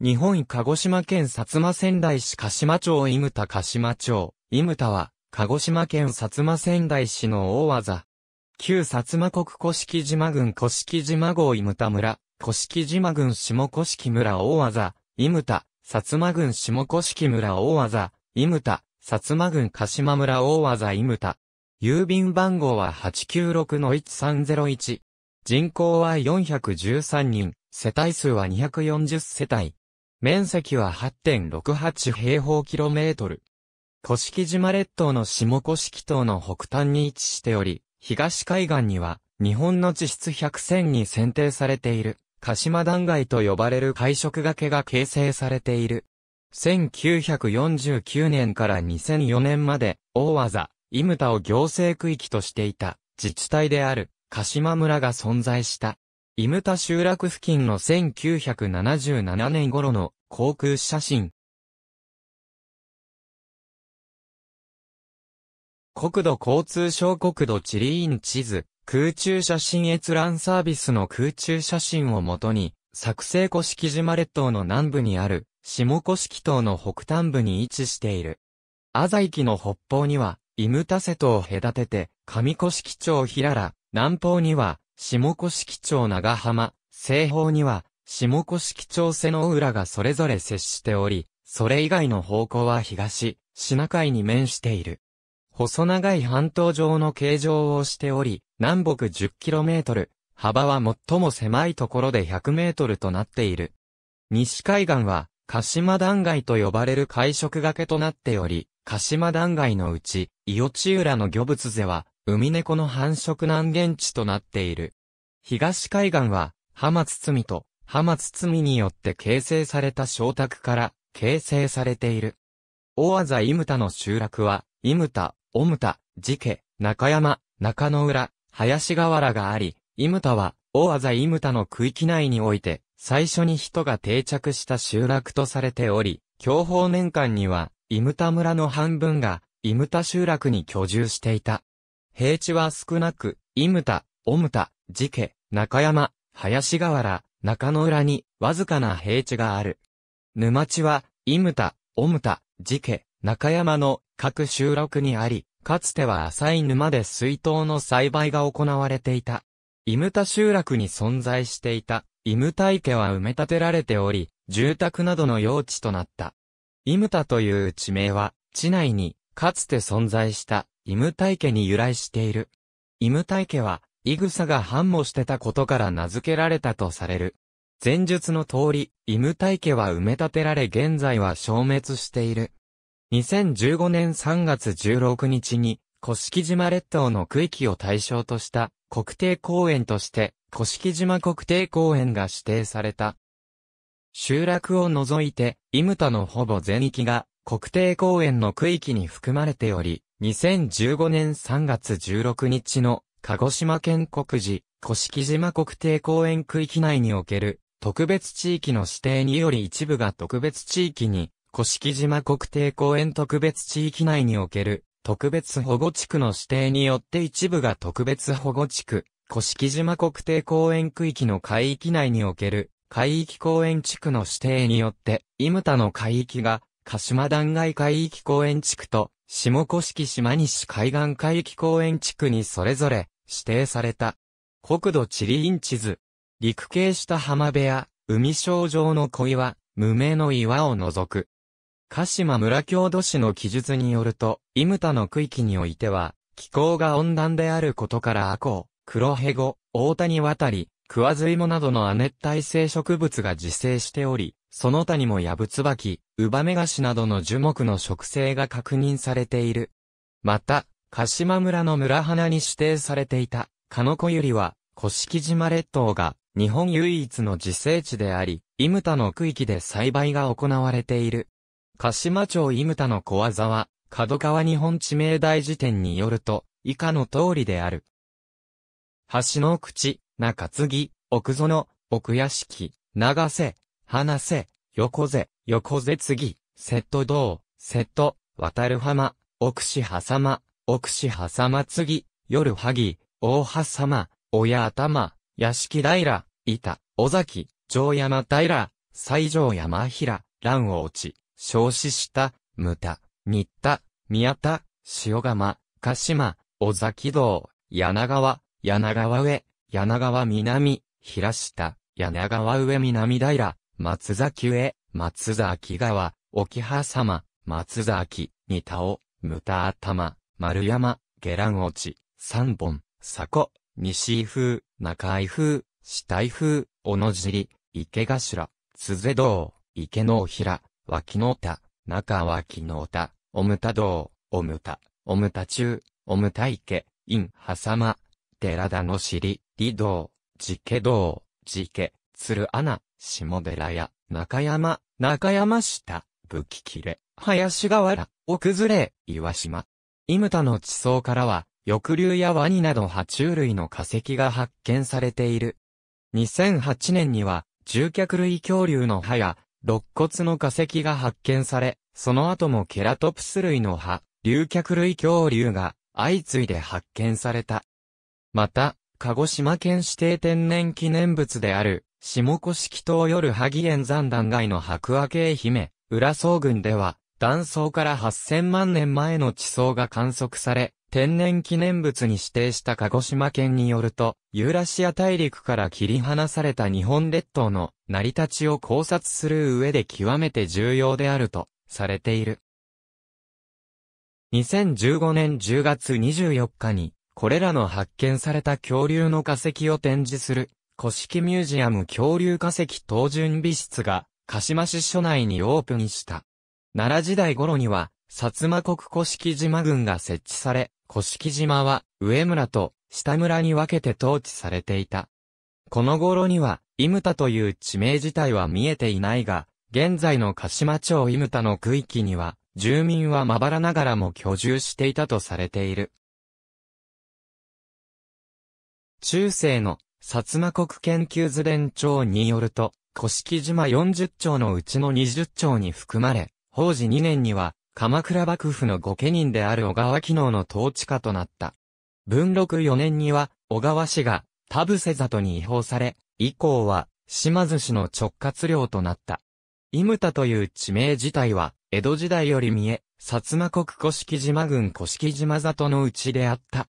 日本鹿児島県薩摩仙台市鹿島町伊牟田鹿島町、伊牟田は、鹿児島県薩摩仙台市の大技。旧薩摩国古式島郡古式島郷伊牟田村、古式島郡下古式村大技、伊牟田、薩摩郡下古式村大技、伊牟田、薩摩郡鹿島村大技伊牟田。郵便番号は896-1301。人口は413人、世帯数は240世帯。面積は8.68平方キロメートル。古式島列島の下古式島の北端に位置しており、東海岸には日本の地質100選に選定されている鹿島断崖と呼ばれる海食崖が形成されている。1949年から2004年まで大技、イムタを行政区域としていた自治体である鹿島村が存在した。イムタ集落付近の1977年頃の航空写真。国土交通省国土地理院地図、空中写真閲覧サービスの空中写真をもとに、作成古式島列島の南部にある、下古島の北端部に位置している。アザイキの北方には、イムタ瀬戸を隔てて、上古式町平ラ、南方には、下古式町長浜、西方には、下市町瀬の浦がそれぞれ接しており、それ以外の方向は東、シナ海に面している。細長い半島上の形状をしており、南北 10km、幅は最も狭いところで 100m となっている。西海岸は、鹿島断崖と呼ばれる海食崖となっており、鹿島断崖のうち、伊予地浦の魚物瀬は、海猫の繁殖難現地となっている。東海岸は、浜堤と浜堤によって形成された小宅から形成されている。大座イムタの集落は、イムタ、オムタ、ジケ、中山、中野浦、林河原があり、イムタは、大座イムタの区域内において、最初に人が定着した集落とされており、享保年間には、イムタ村の半分が、イムタ集落に居住していた。平地は少なく、イムタ、オムタ、ジケ、中山、林河原、中野浦にわずかな平地がある。沼地は、イムタ、オムタ、寺家、中山の各集落にあり、かつては浅い沼で水筒の栽培が行われていた。イムタ集落に存在していた、イムタ池は埋め立てられており、住宅などの用地となった。イムタという地名は、地内に、かつて存在した、イムタ池に由来している。イムタ池は、イグサが繁茂してたことから名付けられたとされる。前述の通り、イム大家は埋め立てられ現在は消滅している。2015年3月16日に、古式島列島の区域を対象とした国定公園として、古式島国定公園が指定された。集落を除いて、イムタのほぼ全域が国定公園の区域に含まれており、2015年3月16日の鹿児島県国寺、古式島国定公園区域内における特別地域の指定により一部が特別地域に、古式島国定公園特別地域内における特別保護地区の指定によって一部が特別保護地区、古式島国定公園区域の海域内における海域公園地区の指定によって、イムタの海域が鹿島断崖海域公園地区と下古式島西海岸海域公園地区にそれぞれ指定された。国土地理院地図。陸系した浜辺や、海小状の小岩、無名の岩を除く。鹿島村郷土市の記述によると、イムタの区域においては、気候が温暖であることからアコウ、黒ヘゴ、大谷渡り、ワズイモなどの亜熱帯性植物が自生しており、その他にもヤブツバキ、ウバメガシなどの樹木の植生が確認されている。また、鹿島村の村花に指定されていた、鹿の子ゆりは、古式島列島が、日本唯一の自生地であり、イムタの区域で栽培が行われている。鹿島町イムタの小技は、角川日本地名大辞典によると、以下の通りである。橋の口、中継ぎ、奥園、奥屋敷、長瀬、花瀬、横瀬、横瀬継ぎ、瀬戸道、瀬戸、渡る浜、奥志狭間、奥志は様ま夜萩、大は様、親頭、屋敷平、板、尾崎、城山平、西条山平、乱ち、地、死し下、無田、新田、宮田、塩釜、鹿島、尾崎道、柳川、柳川上、柳川南、平下、柳川上南平、松崎上、松崎川、沖葉様、松崎、二田尾、無田頭、丸山、下乱落ち、三本、古、西井風、中井風、死体風、小野尻、池頭、鈴道、池の平、脇の田、中脇の田、おむた道、おむた、おむた中、おむた池、院、はさま、寺田の尻、李道、寺家道、寺家、鶴穴、下寺屋、中山、中山下、武器切れ、林河原、奥ずれ、岩島、イムタの地層からは、翼竜やワニなど爬虫類の化石が発見されている。2008年には、獣脚類恐竜の歯や、肋骨の化石が発見され、その後もケラトプス類の歯、竜脚類恐竜が相次いで発見された。また、鹿児島県指定天然記念物である、下古式東夜萩園山段街の白亜系姫、浦総群では、断層から8000万年前の地層が観測され、天然記念物に指定した鹿児島県によると、ユーラシア大陸から切り離された日本列島の成り立ちを考察する上で極めて重要であるとされている。2015年10月24日に、これらの発見された恐竜の化石を展示する、古式ミュージアム恐竜化石等準備室が、鹿島市署内にオープンした。奈良時代頃には、薩摩国古式島軍が設置され、古式島は上村と下村に分けて統治されていた。この頃には、イムタという地名自体は見えていないが、現在の鹿島町イムタの区域には、住民はまばらながらも居住していたとされている。中世の薩摩国研究図伝帳によると、古式島40町のうちの20町に含まれ、法治2年には、鎌倉幕府の御家人である小川機能の統治下となった。文禄4年には、小川氏が、田伏里に違法され、以降は、島津氏の直轄領となった。イムタという地名自体は、江戸時代より見え、薩摩国古式島郡古式島里のうちであった。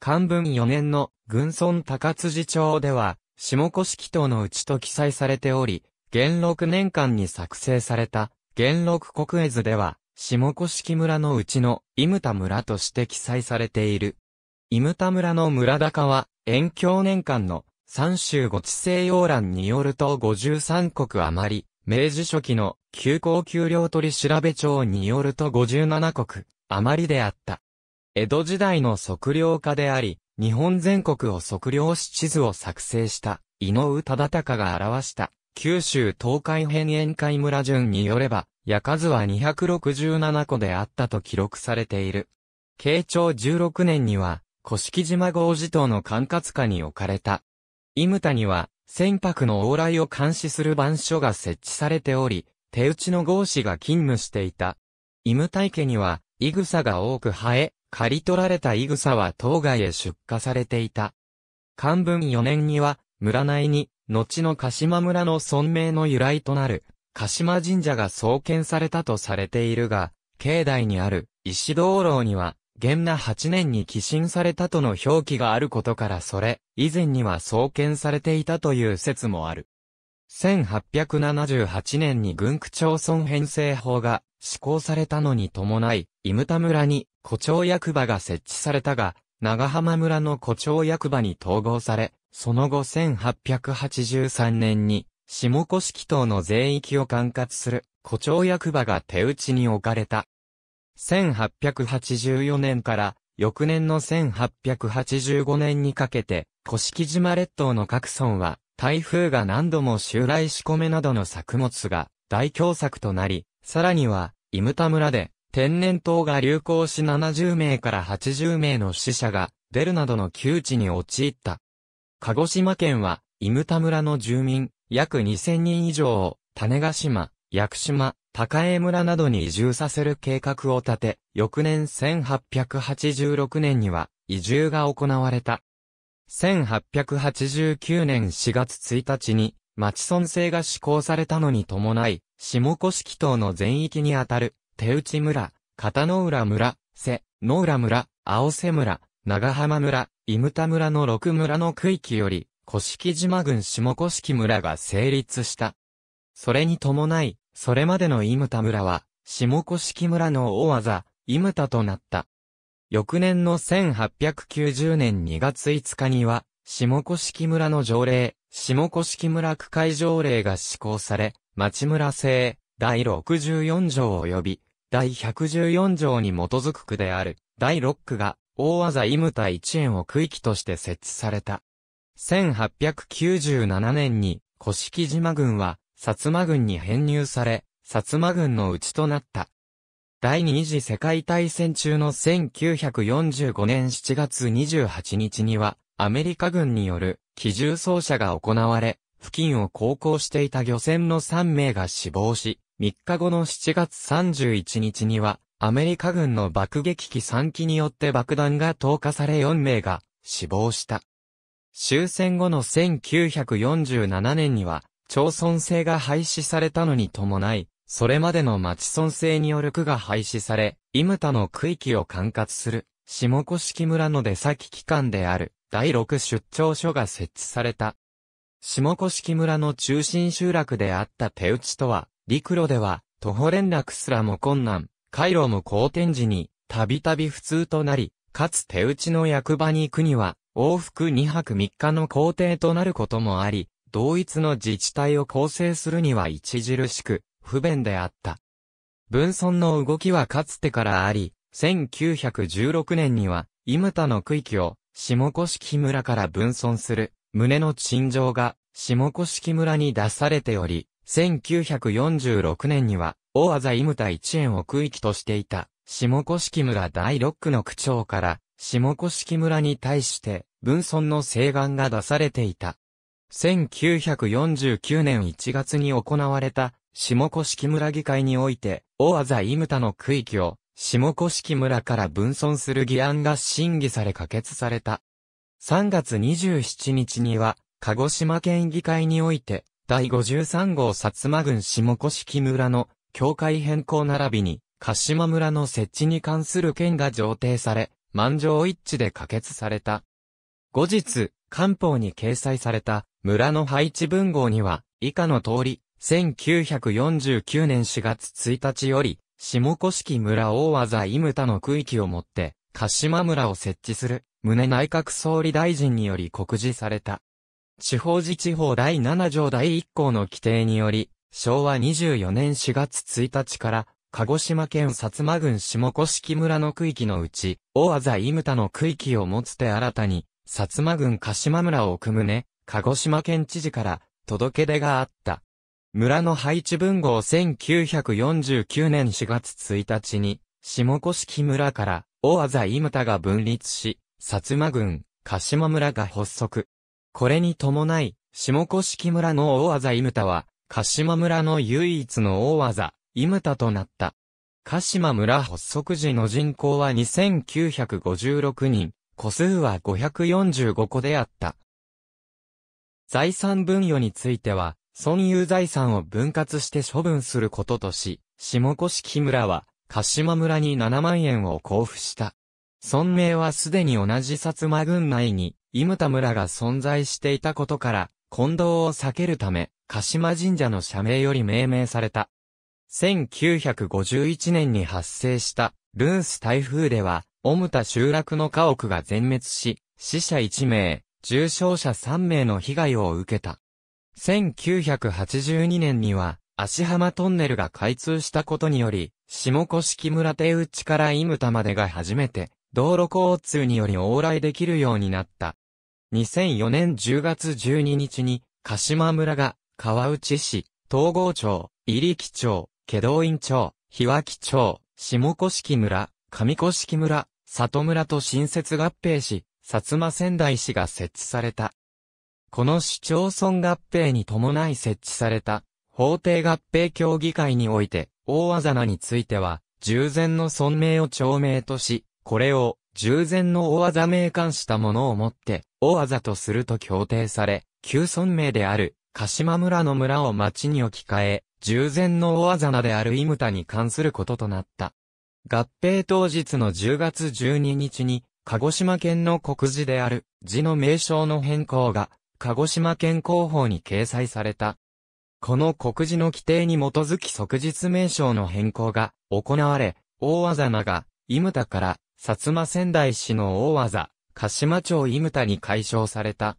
漢文4年の軍村高辻町では、下古式島のうちと記載されており、元禄年間に作成された元禄国絵図では、下古式村のうちの、イムタ村として記載されている。イムタ村の村高は、遠京年間の、三州五地西洋欄によると53国余り、明治初期の、旧高給料取調べ帳によると57国余りであった。江戸時代の測量家であり、日本全国を測量し地図を作成した、井上忠敬が表した九州東海辺宴海村順によれば、矢数は267個であったと記録されている。慶長16年には、古式島豪寺島の管轄下に置かれた。イムタには、船舶の往来を監視する番所が設置されており、手打ちの豪子が勤務していた。イムタ家には、イグサが多く生え、刈り取られたイグサは島外へ出荷されていた。漢文4年には、村内に、後の鹿島村の村名の由来となる、鹿島神社が創建されたとされているが、境内にある石灯籠には、元那8年に寄進されたとの表記があることからそれ、以前には創建されていたという説もある。1878年に軍区町村編成法が施行されたのに伴い、伊牟田村に古町役場が設置されたが、長浜村の古町役場に統合され、その後1883年に、下古式島の全域を管轄する、古町役場が手打ちに置かれた。1884年から、翌年の1885年にかけて、古式島列島の各村は、台風が何度も襲来し米などの作物が大凶作となり、さらには、イムタ村で、天然痘が流行し70名から80名の死者が出るなどの窮地に陥った。鹿児島県は、伊田村の住民、約2000人以上を、種ヶ島、屋久島、高江村などに移住させる計画を立て、翌年1886年には、移住が行われた。1889年4月1日に、町村制が施行されたのに伴い、下古式島の全域にあたる、手内村、片野浦村、瀬、野浦村、青瀬村、長浜村、伊牟田村の六村の区域より、古式島郡下古式村が成立した。それに伴い、それまでの伊牟田村は、下古式村の大技、伊牟田となった。翌年の1890年2月5日には、下古式村の条例、下古式村区会条例が施行され、町村制、第64条及び、第114条に基づく区である、第6区が、大技イムタ一円を区域として設置された。1897年に、古式島軍は、薩摩軍に編入され、薩摩軍のうちとなった。第二次世界大戦中の1945年7月28日には、アメリカ軍による機銃掃射が行われ、付近を航行していた漁船の3名が死亡し、3日後の7月31日には、アメリカ軍の爆撃機3機によって爆弾が投下され4名が死亡した。終戦後の1947年には、町村制が廃止されたのに伴い、それまでの町村制による区が廃止され、イムタの区域を管轄する、下古式村の出先機関である、第6出張所が設置された。下古式村の中心集落であった手打ちとは、陸路では、徒歩連絡すらも困難、回路も好転時に、たびたび普通となり、かつ手打ちの役場に行くには、往復2泊3日の工程となることもあり、同一の自治体を構成するには著しく、不便であった。分村の動きはかつてからあり、1916年には、イムタの区域を、下式村から分村する、旨の陳情が、下式村に出されており、1946年には、大和財務隊一円を区域としていた、下甑村第六区の区長から、下甑村に対して、分村の請願が出されていた。1949年1月に行われた、下甑村議会において、大和財務隊の区域を、下甑村から分村する議案が審議され可決された。3月27日には、鹿児島県議会において、第53号薩摩郡下甑村の境界変更並びに、鹿島村の設置に関する件が上呈され、満場一致で可決された。後日、官報に掲載された村の配置文号には、以下の通り、1949年4月1日より、下甑村大技伊ム田の区域をもって、鹿島村を設置する、胸内閣総理大臣により告示された。地方自治法第7条第1項の規定により、昭和24年4月1日から、鹿児島県薩摩郡下甑村の区域のうち、大和伊牟田の区域を持つて新たに、薩摩郡鹿島村を組むね、鹿児島県知事から、届け出があった。村の配置文号1949年4月1日に、下甑村から、大和伊牟田が分立し、薩摩郡、鹿島村が発足。これに伴い、下甑村の大和伊牟田は、鹿島村の唯一の大技、イムタとなった。鹿島村発足時の人口は2956人、個数は545個であった。財産分与については、損有財産を分割して処分することとし、下越木村は、鹿島村に7万円を交付した。村名はすでに同じ薩摩郡内に、イムタ村が存在していたことから、混同を避けるため、鹿島神社の社名より命名された。1951年に発生したルース台風では、オムタ集落の家屋が全滅し、死者1名、重傷者3名の被害を受けた。1982年には、足浜トンネルが開通したことにより、下式村手内からイムタまでが初めて、道路交通により往来できるようになった。2004年10月12日に、鹿島村が川内市、東郷町、入木町、祁答院町、日脇町、下甑村、上甑村、里村と新設合併し、薩摩仙台市が設置された。この市町村合併に伴い設置された、法定合併協議会において、大技名については、従前の村名を町名とし、これを、従前の大技名冠したものをもって、大技とすると協定され、旧村名である、鹿島村の村を町に置き換え、従前の大技なであるイムタに関することとなった。合併当日の10月12日に、鹿児島県の国字である字の名称の変更が、鹿児島県広報に掲載された。この国字の規定に基づき即日名称の変更が行われ、大技なが、イムタから、薩摩仙台市の大技、鹿島町イムタに解消された。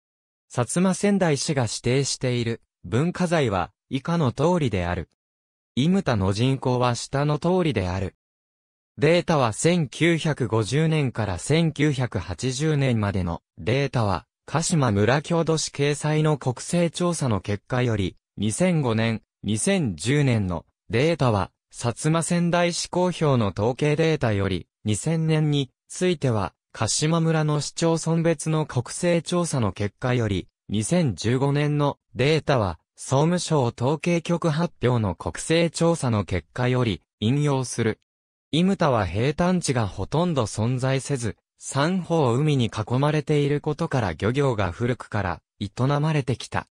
薩摩仙台市が指定している文化財は以下の通りである。イムタの人口は下の通りである。データは1950年から1980年までのデータは鹿島村郷土市掲載の国勢調査の結果より2005年、2010年のデータは薩摩仙台市公表の統計データより2000年については鹿島村の市町村別の国勢調査の結果より、2015年のデータは、総務省統計局発表の国勢調査の結果より、引用する。イムタは平坦地がほとんど存在せず、三方海に囲まれていることから漁業が古くから営まれてきた。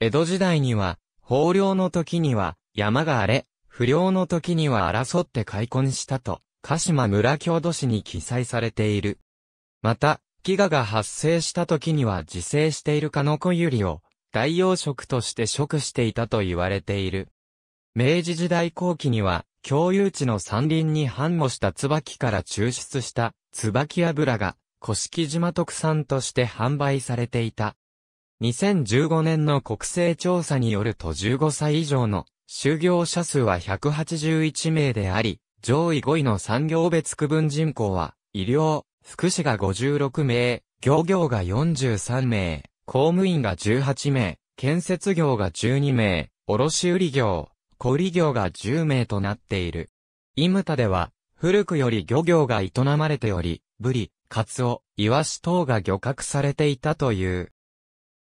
江戸時代には、豊漁の時には山が荒れ、不良の時には争って開墾したと、鹿島村郷土史に記載されている。また、飢餓が発生した時には自生しているカノコユリを代用食として食していたと言われている。明治時代後期には、共有地の山林に繁茂した椿から抽出した椿油が、古式島特産として販売されていた。2015年の国勢調査によると15歳以上の就業者数は181名であり、上位5位の産業別区分人口は、医療、福祉が56名、漁業が43名、公務員が18名、建設業が12名、卸売業、小売業が10名となっている。イムタでは、古くより漁業が営まれており、ブリ、カツオ、イワシ等が漁獲されていたという。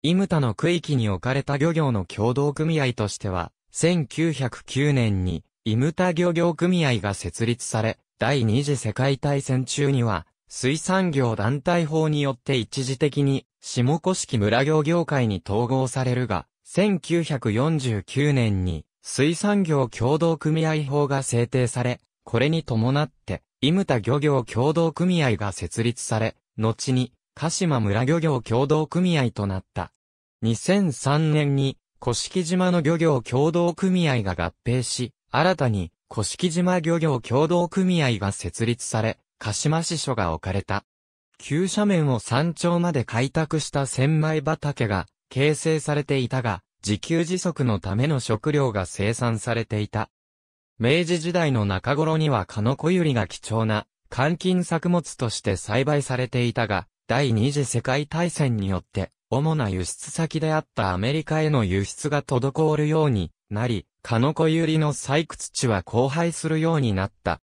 イムタの区域に置かれた漁業の共同組合としては、1909年に、イムタ漁業組合が設立され、第二次世界大戦中には、水産業団体法によって一時的に下古式村業業界に統合されるが、1949年に水産業協同組合法が制定され、これに伴って、イムタ漁業協同組合が設立され、後に、鹿島村漁業協同組合となった。2003年に、古式島の漁業協同組合が合併し、新たに、古式島漁業協同組合が設立され、鹿島支所が置かれた。急斜面を山頂まで開拓した千枚畑が形成されていたが、自給自足のための食料が生産されていた。明治時代の中頃にはカノコユリが貴重な、換金作物として栽培されていたが、第二次世界大戦によって、主な輸出先であったアメリカへの輸出が滞るようになり、カノコユリの採掘地は荒廃するようになった。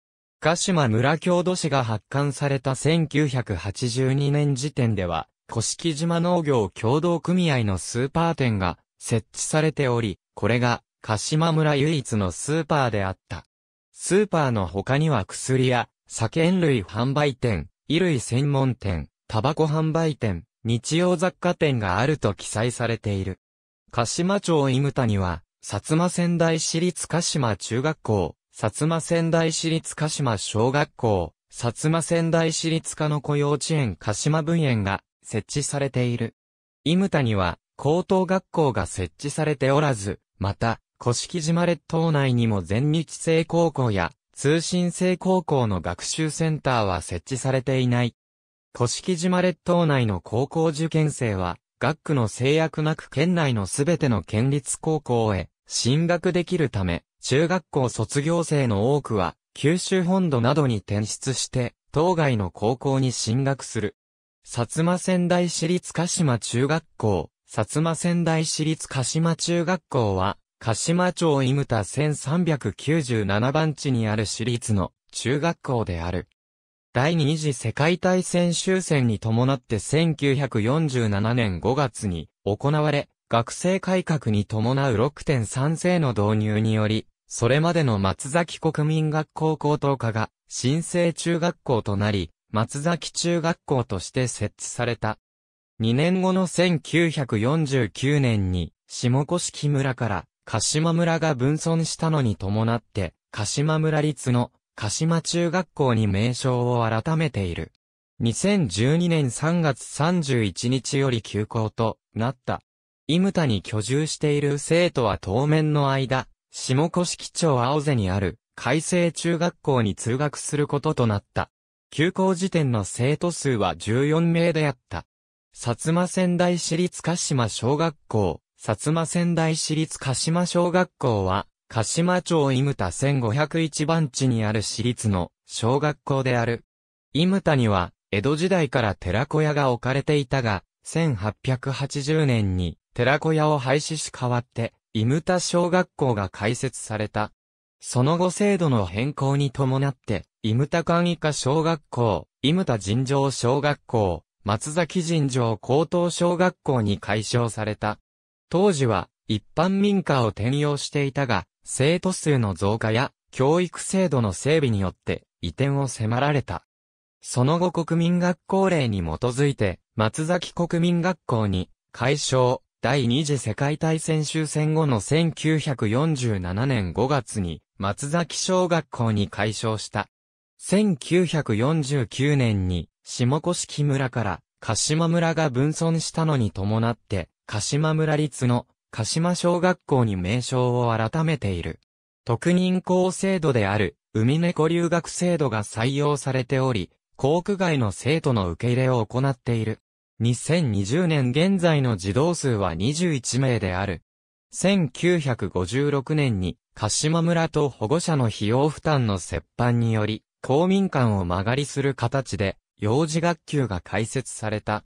鹿島村郷土史が発刊された1982年時点では、古式島農業協同組合のスーパー店が設置されており、これが鹿島村唯一のスーパーであった。スーパーの他には薬や酒煙類販売店、衣類専門店、タバコ販売店、日用雑貨店があると記載されている。鹿島町井牟田には、薩摩仙台市立鹿島中学校、薩摩仙台市立鹿島小学校、薩摩仙台市立科の子幼稚園鹿島分園が設置されている。伊牟田には高等学校が設置されておらず、また、古式島列島内にも全日制高校や通信制高校の学習センターは設置されていない。古式島列島内の高校受験生は、学区の制約なく県内のすべての県立高校へ進学できるため、中学校卒業生の多くは、九州本土などに転出して、当該の高校に進学する。薩摩仙台市立鹿島中学校、薩摩仙台市立鹿島中学校は、鹿島町伊牟田1397番地にある市立の中学校である。第二次世界大戦終戦に伴って1947年5月に行われ、学生改革に伴う6.3世の導入により、それまでの松崎国民学校高等科が、新生中学校となり、松崎中学校として設置された。2年後の1949年に、下甑村から、鹿島村が分村したのに伴って、鹿島村立の鹿島中学校に名称を改めている。2012年3月31日より休校となった。イムタに居住している生徒は当面の間、下式町青瀬にある、海星中学校に通学することとなった。休校時点の生徒数は14名であった。薩摩仙台市立鹿島小学校、薩摩仙台市立鹿島小学校は、鹿島町伊牟田1501番地にある市立の小学校である。伊牟田には、江戸時代から寺小屋が置かれていたが、1880年に寺小屋を廃止し変わって、イムタ小学校が開設された。その後制度の変更に伴って、イムタ管理下小学校、イムタ尋常小学校、松崎尋常高等小学校に改称された。当時は、一般民家を転用していたが、生徒数の増加や、教育制度の整備によって、移転を迫られた。その後国民学校令に基づいて、松崎国民学校に、改称、第二次世界大戦終戦後の1947年5月に松崎小学校に改称した。1949年に下木村から鹿島村が分村したのに伴って、鹿島村立の鹿島小学校に名称を改めている。特任校制度である、海猫留学制度が採用されており、校区外の生徒の受け入れを行っている。2020年現在の児童数は21名である。1956年に、鹿島村と保護者の費用負担の折半により、公民館を間借りする形で、幼児学級が開設された。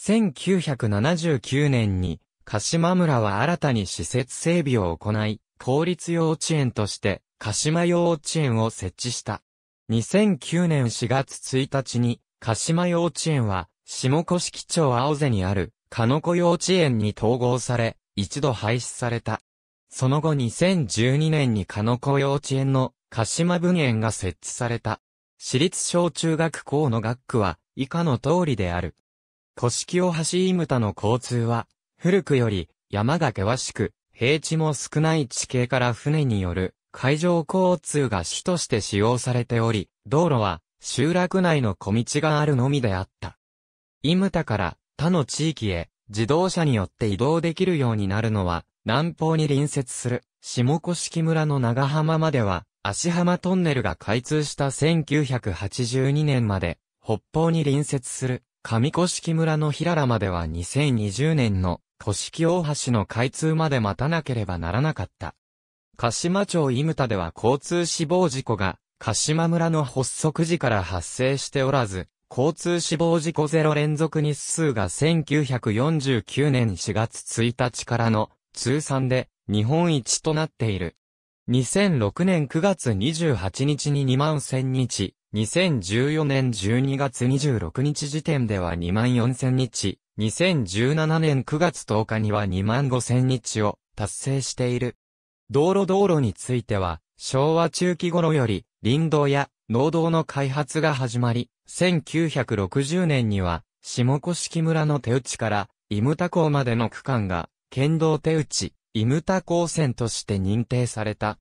1979年に、鹿島村は新たに施設整備を行い、公立幼稚園として、鹿島幼稚園を設置した。2009年4月1日に、鹿島幼稚園は、下式町青瀬にある、鹿の子幼稚園に統合され、一度廃止された。その後2012年に鹿の子幼稚園の鹿島文園が設置された。私立小中学校の学区は以下の通りである。古式を橋井牟の交通は、古くより山が険しく、平地も少ない地形から船による海上交通が主として使用されており、道路は集落内の小道があるのみであった。イムタから他の地域へ自動車によって移動できるようになるのは、南方に隣接する下古式村の長浜までは、足浜トンネルが開通した1982年まで、北方に隣接する上古式村の平良までは2020年の古式大橋の開通まで待たなければならなかった。鹿島町イムタでは交通死亡事故が鹿島村の発足時から発生しておらず、交通死亡事故ゼロ連続日数が1949年4月1日からの通算で日本一となっている。2006年9月28日に2万1000日、2014年12月26日時点では2万4000日、2017年9月10日には2万5000日を達成している。道路道路については、昭和中期頃より、林道や農道の開発が始まり、1960年には、下甑村の手打ちから、伊牟田港までの区間が、県道手打ち、伊牟田港線として認定された。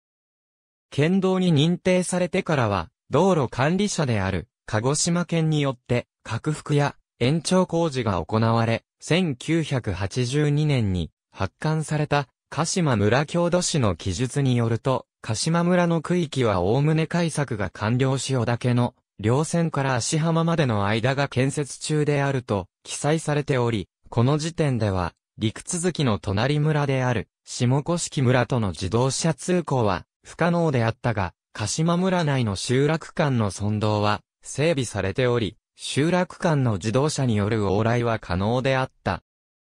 県道に認定されてからは、道路管理者である、鹿児島県によって、拡幅や延長工事が行われ、1982年に発刊された鹿島村郷土史の記述によると、鹿島村の区域はおおむね改作が完了し小岳の両線から足浜までの間が建設中であると記載されており、この時点では陸続きの隣村である下古式村との自動車通行は不可能であったが、鹿島村内の集落間の存動は整備されており、集落間の自動車による往来は可能であった。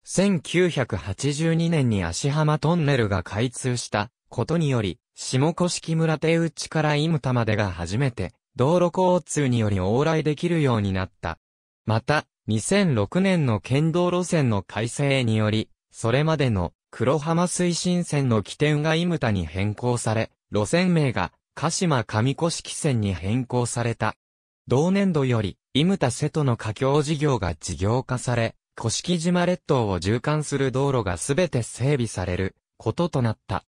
1982年に足浜トンネルが開通したことにより、下式村手内から伊牟田までが初めて、道路交通により往来できるようになった。また、2006年の県道路線の改正により、それまでの黒浜推進線の起点が伊牟田に変更され、路線名が鹿島上古式線に変更された。同年度より、伊牟田瀬戸の架橋事業が事業化され、古式島列島を縦貫する道路がすべて整備されることとなった。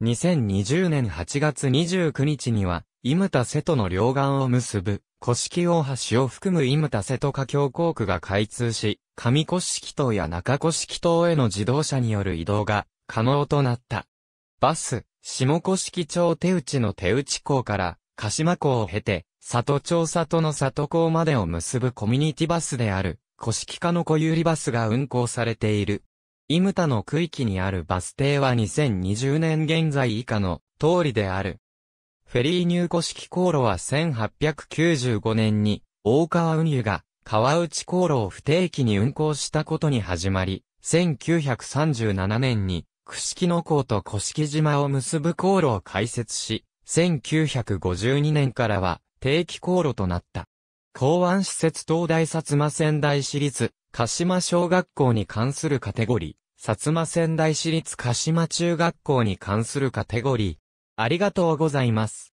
2020年8月29日には、イムタ瀬戸の両岸を結ぶ、古式大橋を含むイムタ瀬戸架橋航空が開通し、上古式島や中古式島への自動車による移動が可能となった。バス、下古式町手内の手内港から、鹿島港を経て、里町里の里港までを結ぶコミュニティバスである、古式化の小百合バスが運行されている。イムタの区域にあるバス停は2020年現在以下の通りである。フェリー入庫式航路は1895年に大川運輸が川内航路を不定期に運行したことに始まり、1937年に串木野港と甑島を結ぶ航路を開設し、1952年からは定期航路となった。港湾施設東大薩摩仙台市立鹿島小学校に関するカテゴリー、薩摩仙台市立鹿島中学校に関するカテゴリー、ありがとうございます。